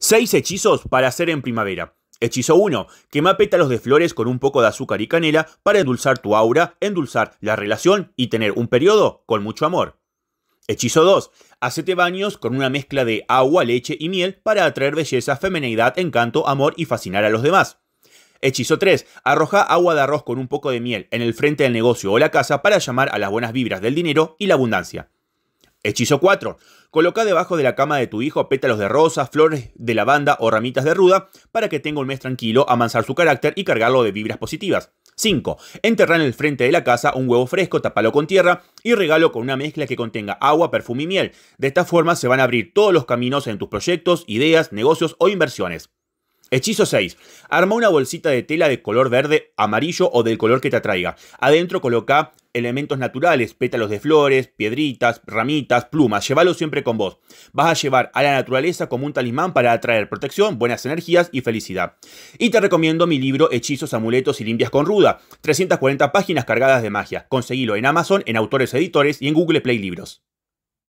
6 hechizos para hacer en primavera. Hechizo 1. Quema pétalos de flores con un poco de azúcar y canela para endulzar tu aura, endulzar la relación y tener un periodo con mucho amor. Hechizo 2. Hacete baños con una mezcla de agua, leche y miel para atraer belleza, femeneidad, encanto, amor y fascinar a los demás. Hechizo 3. Arroja agua de arroz con un poco de miel en el frente del negocio o la casa para llamar a las buenas vibras del dinero y la abundancia. Hechizo 4. Coloca debajo de la cama de tu hijo pétalos de rosas, flores de lavanda o ramitas de ruda para que tenga un mes tranquilo, amansar su carácter y cargarlo de vibras positivas. 5. Enterra en el frente de la casa un huevo fresco, tapalo con tierra y regalo con una mezcla que contenga agua, perfume y miel. De esta forma se van a abrir todos los caminos en tus proyectos, ideas, negocios o inversiones. Hechizo 6. Arma una bolsita de tela de color verde, amarillo o del color que te atraiga. Adentro coloca elementos naturales, pétalos de flores, piedritas, ramitas, plumas, llévalo siempre con vos. Vas a llevar a la naturaleza como un talismán para atraer protección, buenas energías y felicidad. Y te recomiendo mi libro Hechizos, Amuletos y Limpias con Ruda, 340 páginas cargadas de magia. Conseguilo en Amazon, en Autores Editores y en Google Play Libros.